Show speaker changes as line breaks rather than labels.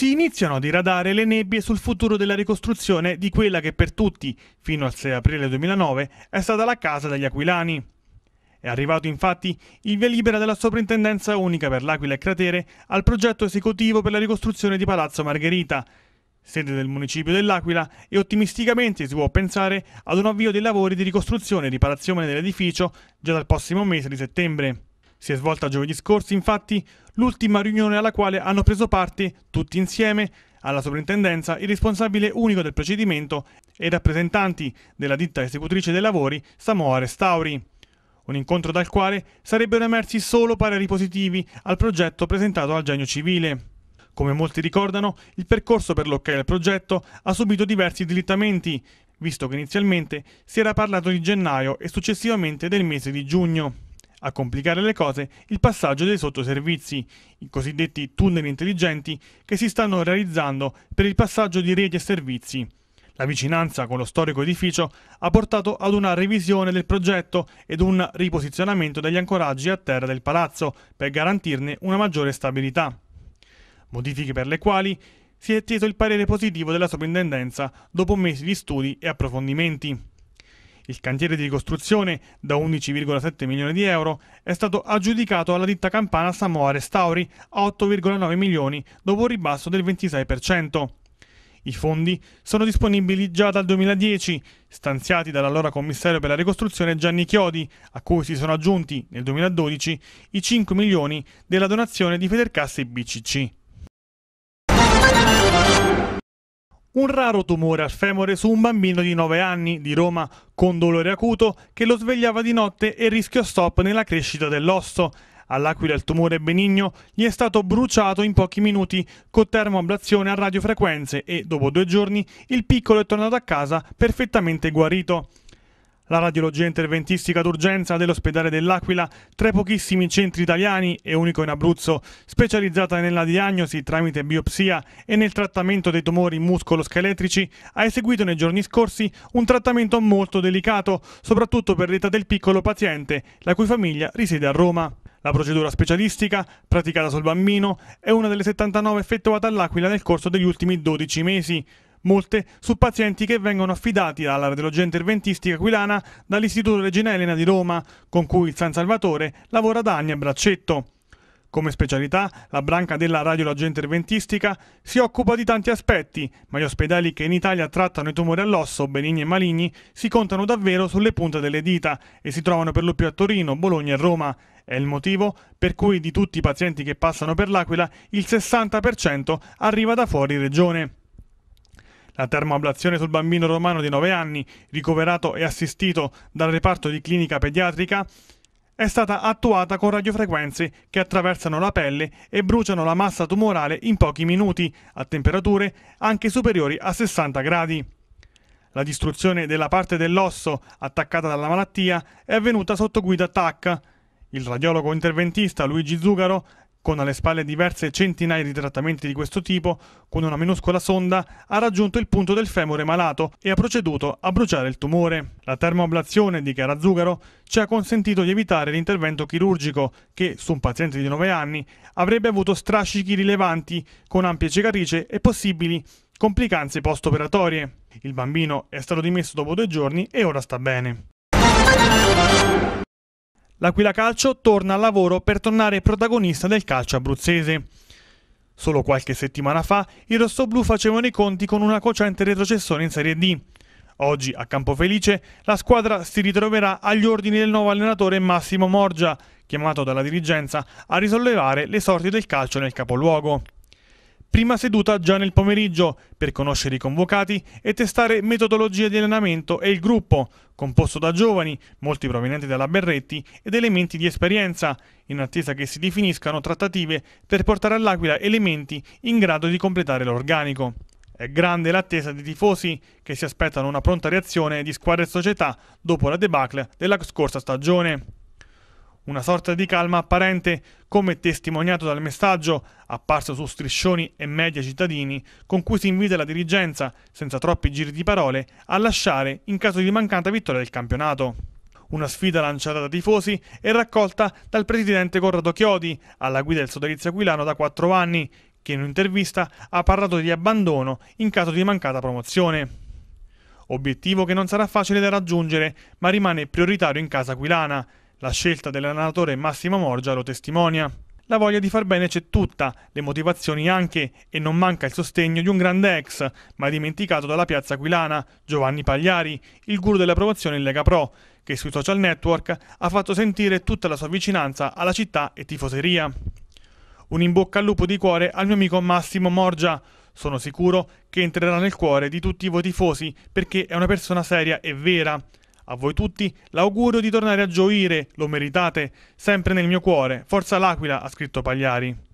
si iniziano a diradare le nebbie sul futuro della ricostruzione di quella che per tutti, fino al 6 aprile 2009, è stata la casa degli aquilani. È arrivato infatti il via libera della Soprintendenza Unica per l'Aquila e Cratere al progetto esecutivo per la ricostruzione di Palazzo Margherita, sede del municipio dell'Aquila, e ottimisticamente si può pensare ad un avvio dei lavori di ricostruzione e riparazione dell'edificio già dal prossimo mese di settembre. Si è svolta giovedì scorso, infatti, l'ultima riunione alla quale hanno preso parte, tutti insieme, alla sovrintendenza il responsabile unico del procedimento e i rappresentanti della ditta esecutrice dei lavori Samoa Restauri. Un incontro dal quale sarebbero emersi solo pareri positivi al progetto presentato al genio civile. Come molti ricordano, il percorso per l'ok del progetto ha subito diversi dilittamenti, visto che inizialmente si era parlato di gennaio e successivamente del mese di giugno. A complicare le cose il passaggio dei sottoservizi, i cosiddetti tunnel intelligenti che si stanno realizzando per il passaggio di reti e servizi. La vicinanza con lo storico edificio ha portato ad una revisione del progetto ed un riposizionamento degli ancoraggi a terra del palazzo per garantirne una maggiore stabilità. Modifiche per le quali si è atteso il parere positivo della sovrintendenza dopo mesi di studi e approfondimenti. Il cantiere di ricostruzione, da 11,7 milioni di euro, è stato aggiudicato alla ditta campana Samoa Restauri a 8,9 milioni dopo un ribasso del 26%. I fondi sono disponibili già dal 2010, stanziati dall'allora commissario per la ricostruzione Gianni Chiodi, a cui si sono aggiunti nel 2012 i 5 milioni della donazione di Federcasse BCC. Un raro tumore al femore su un bambino di 9 anni di Roma con dolore acuto che lo svegliava di notte e rischio stop nella crescita dell'osso. All'aquila il tumore benigno gli è stato bruciato in pochi minuti con termoablazione a radiofrequenze e dopo due giorni il piccolo è tornato a casa perfettamente guarito. La radiologia interventistica d'urgenza dell'ospedale dell'Aquila, tra i pochissimi centri italiani e unico in Abruzzo, specializzata nella diagnosi tramite biopsia e nel trattamento dei tumori muscoloscheletrici, ha eseguito nei giorni scorsi un trattamento molto delicato, soprattutto per l'età del piccolo paziente, la cui famiglia risiede a Roma. La procedura specialistica, praticata sul bambino, è una delle 79 effettuate all'Aquila nel corso degli ultimi 12 mesi molte su pazienti che vengono affidati alla radiologia interventistica aquilana dall'Istituto Regina Elena di Roma, con cui il San Salvatore lavora da anni a braccetto. Come specialità, la branca della radiologia interventistica si occupa di tanti aspetti, ma gli ospedali che in Italia trattano i tumori all'osso, benigni e maligni, si contano davvero sulle punte delle dita e si trovano per lo più a Torino, Bologna e Roma. È il motivo per cui di tutti i pazienti che passano per l'Aquila il 60% arriva da fuori regione. La termoablazione sul bambino romano di 9 anni, ricoverato e assistito dal reparto di clinica pediatrica, è stata attuata con radiofrequenze che attraversano la pelle e bruciano la massa tumorale in pochi minuti, a temperature anche superiori a 60 gradi. La distruzione della parte dell'osso attaccata dalla malattia è avvenuta sotto guida TAC. Il radiologo interventista Luigi Zugaro con alle spalle diverse centinaia di trattamenti di questo tipo, con una minuscola sonda ha raggiunto il punto del femore malato e ha proceduto a bruciare il tumore. La termoablazione di Chiara Zugaro ci ha consentito di evitare l'intervento chirurgico che, su un paziente di 9 anni, avrebbe avuto strascichi rilevanti con ampie cicatrici e possibili complicanze post-operatorie. Il bambino è stato dimesso dopo due giorni e ora sta bene l'Aquila Calcio torna al lavoro per tornare protagonista del calcio abruzzese. Solo qualche settimana fa i rossoblù facevano i conti con una cocente retrocessione in Serie D. Oggi a Campofelice la squadra si ritroverà agli ordini del nuovo allenatore Massimo Morgia, chiamato dalla dirigenza a risollevare le sorti del calcio nel capoluogo. Prima seduta già nel pomeriggio per conoscere i convocati e testare metodologie di allenamento e il gruppo, composto da giovani, molti provenienti dalla Berretti, ed elementi di esperienza, in attesa che si definiscano trattative per portare all'Aquila elementi in grado di completare l'organico. È grande l'attesa dei tifosi che si aspettano una pronta reazione di squadre e società dopo la debacle della scorsa stagione. Una sorta di calma apparente, come testimoniato dal messaggio apparso su striscioni e media cittadini, con cui si invita la dirigenza, senza troppi giri di parole, a lasciare in caso di mancata vittoria del campionato. Una sfida lanciata da tifosi e raccolta dal presidente Corrado Chiodi, alla guida del sodalizio aquilano da quattro anni, che in un'intervista ha parlato di abbandono in caso di mancata promozione. Obiettivo che non sarà facile da raggiungere, ma rimane prioritario in casa aquilana, la scelta dell'allenatore Massimo Morgia lo testimonia. La voglia di far bene c'è tutta, le motivazioni anche, e non manca il sostegno di un grande ex, ma dimenticato dalla piazza aquilana, Giovanni Pagliari, il guru della promozione in Lega Pro, che sui social network ha fatto sentire tutta la sua vicinanza alla città e tifoseria. Un in bocca al lupo di cuore al mio amico Massimo Morgia. Sono sicuro che entrerà nel cuore di tutti voi tifosi perché è una persona seria e vera. A voi tutti l'augurio di tornare a gioire, lo meritate, sempre nel mio cuore. Forza l'Aquila, ha scritto Pagliari.